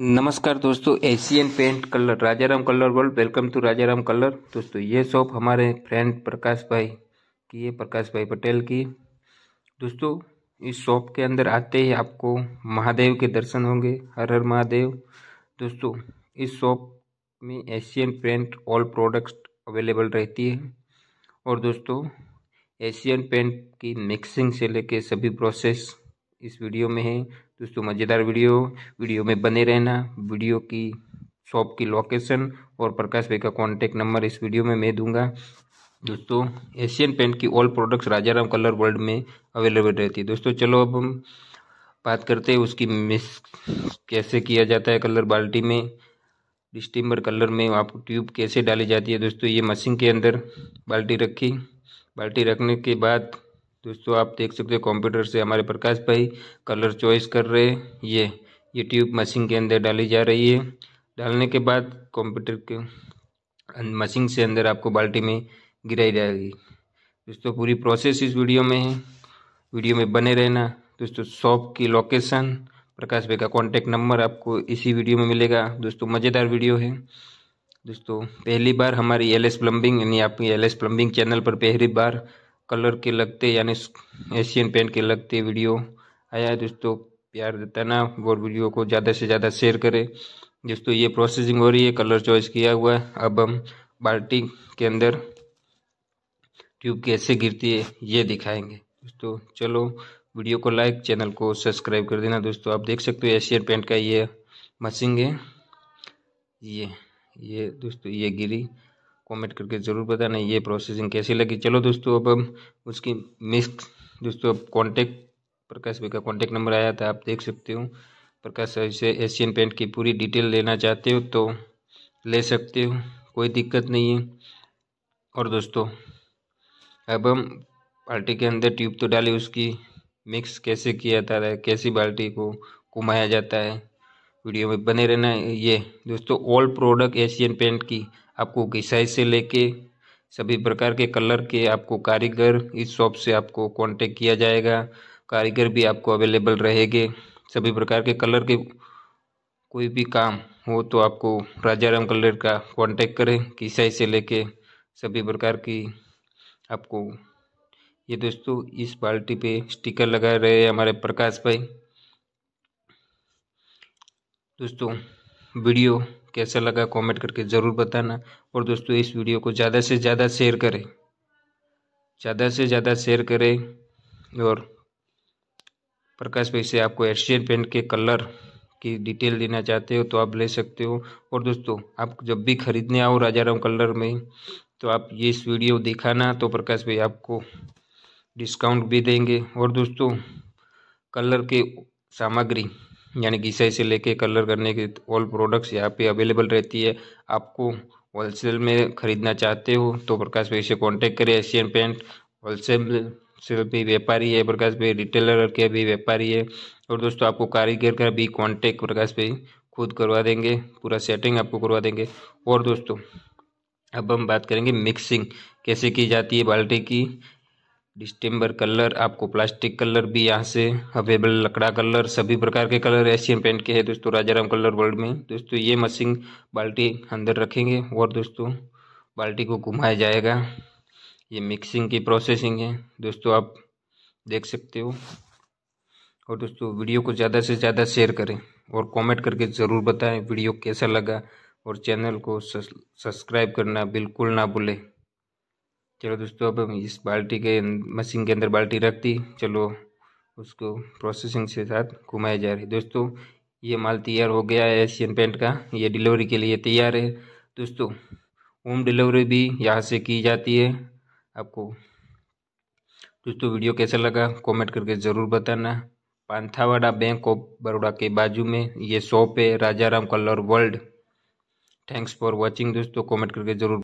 नमस्कार दोस्तों Asian paint colour Rajaram colour world welcome to Rajaram colour दोस्तों ये शॉप हमारे फ्रेंड प्रकाश भाई की है प्रकाश भाई पटेल की दोस्तों इस शॉप के अंदर आते ही आपको महादेव के दर्शन होंगे हर हर महादेव दोस्तों इस शॉप में Asian paint all products available रहती है और दोस्तों एशियन पेंट की मिक्सिंग से लेके सभी प्रोसेस इस वीडियो में है दोस्तों मज़ेदार वीडियो वीडियो में बने रहना वीडियो की शॉप की लोकेशन और प्रकाश भाई का कॉन्टैक्ट नंबर इस वीडियो में मैं दूंगा दोस्तों एशियन पेंट की all products Rajaram colour world में अवेलेबल रहती है दोस्तों चलो अब हम बात करते हैं उसकी मिस कैसे किया जाता है कलर बाल्टी में डिस्टिम्बर कलर में आप ट्यूब कैसे डाली जाती है दोस्तों ये मशीन के अंदर बाल्टी रखी बाल्टी रखने के बाद दोस्तों आप देख सकते हैं कंप्यूटर से हमारे प्रकाश भाई कलर चॉइस कर रहे हैं ये ये ट्यूब मशीन के अंदर डाली जा रही है डालने के बाद कंप्यूटर के मशीन अं-, से अंदर आपको बाल्टी में गिराई जाएगी दोस्तों पूरी प्रोसेस इस वीडियो में है वीडियो में बने रहना दोस्तों शॉप की लोकेशन प्रकाश भाई का कॉन्टैक्ट नंबर आपको इसी वीडियो में मिलेगा दोस्तों मज़ेदार वीडियो है दोस्तों पहली बार हमारी एल एस प्लम्बिंग यानी आपकी एल एस प्लम्बिंग चैनल पर पहली बार कलर के लगते यानी एशियन पेंट के लगते वीडियो आया है दोस्तों प्यार ना और वीडियो को ज़्यादा से ज़्यादा शेयर करें दोस्तों ये प्रोसेसिंग हो रही है कलर चॉइस किया हुआ है अब हम बाल्टी के अंदर ट्यूब कैसे गिरती है ये दिखाएंगे दोस्तों चलो वीडियो को लाइक चैनल को सब्सक्राइब कर देना दोस्तों आप देख सकते हो एशियन पेंट का ये मशीन है ये ये दोस्तों ये गिरी कमेंट करके ज़रूर बताना ये प्रोसेसिंग कैसी लगी चलो दोस्तों अब हम उसकी मिक्स दोस्तों अब कॉन्टेक्ट प्रकाश भाई का कॉन्टेक्ट नंबर आया था आप देख सकते हो प्रकाश भाई से एशियन पेंट की पूरी डिटेल लेना चाहते हो तो ले सकते हो कोई दिक्कत नहीं है और दोस्तों अब हम बाल्टी के अंदर ट्यूब तो डाली उसकी मिक्स कैसे किया जाता है कैसी बाल्टी को घुमाया जाता है वीडियो में बने रहना ये दोस्तों ऑल प्रोडक्ट एशियन पेंट की आपको घिसाई से लेके सभी प्रकार के कलर के आपको कारीगर इस शॉप से आपको कांटेक्ट किया जाएगा कारीगर भी आपको अवेलेबल रहेंगे सभी प्रकार के कलर के कोई भी काम हो तो आपको राजाराम कलर का कांटेक्ट करें घिसाई से लेके सभी प्रकार की आपको ये दोस्तों इस बाल्टी पे स्टिकर लगा रहे हैं हमारे प्रकाश भाई दोस्तों वीडियो कैसा लगा कमेंट करके ज़रूर बताना और दोस्तों इस वीडियो को ज़्यादा से ज़्यादा शेयर करें ज़्यादा से ज़्यादा शेयर करें और प्रकाश भाई से आपको एशियन पेंट के कलर की डिटेल देना चाहते हो तो आप ले सकते हो और दोस्तों आप जब भी खरीदने आओ राजा राम कलर में तो आप ये इस वीडियो दिखाना तो प्रकाश भाई आपको डिस्काउंट भी देंगे और दोस्तों कलर के सामग्री यानी कि सही से लेके कलर करने के ऑल प्रोडक्ट्स यहाँ पे अवेलेबल रहती है आपको होलसेल में ख़रीदना चाहते हो तो प्रकाश भाई से कांटेक्ट करें एशियन पेंट होलसेल से भी व्यापारी है प्रकाश भाई रिटेलर के भी व्यापारी है और दोस्तों आपको कारीगर का भी कांटेक्ट प्रकाश भाई खुद करवा देंगे पूरा सेटिंग आपको करवा देंगे और दोस्तों अब हम बात करेंगे मिक्सिंग कैसे की जाती है बाल्टी की डिस्टेम्बर कलर आपको प्लास्टिक कलर भी यहाँ से अवेलेबल लकड़ा कलर सभी प्रकार के कलर एशियन पेंट के हैं दोस्तों राजाराम कलर वर्ल्ड में दोस्तों ये मशीन बाल्टी अंदर रखेंगे और दोस्तों बाल्टी को घुमाया जाएगा ये मिक्सिंग की प्रोसेसिंग है दोस्तों आप देख सकते हो और दोस्तों वीडियो को ज़्यादा से ज़्यादा शेयर करें और कॉमेंट करके ज़रूर बताएँ वीडियो कैसा लगा और चैनल को सब्सक्राइब करना बिल्कुल ना भूलें चलो दोस्तों अब हम इस बाल्टी के अं-, मशीन के अंदर बाल्टी रख दी चलो उसको प्रोसेसिंग से साथ घुमाया जा रही दोस्तों ये माल तैयार हो गया है एशियन पेंट का ये डिलीवरी के लिए तैयार है दोस्तों होम डिलीवरी भी यहाँ से की जाती है आपको दोस्तों वीडियो कैसा लगा कमेंट करके ज़रूर बताना पांथावाड़ा बैंक ऑफ बड़ोड़ा के बाजू में ये शॉप है Raja Ram colour world thanks for watching दोस्तों कॉमेंट करके ज़रूर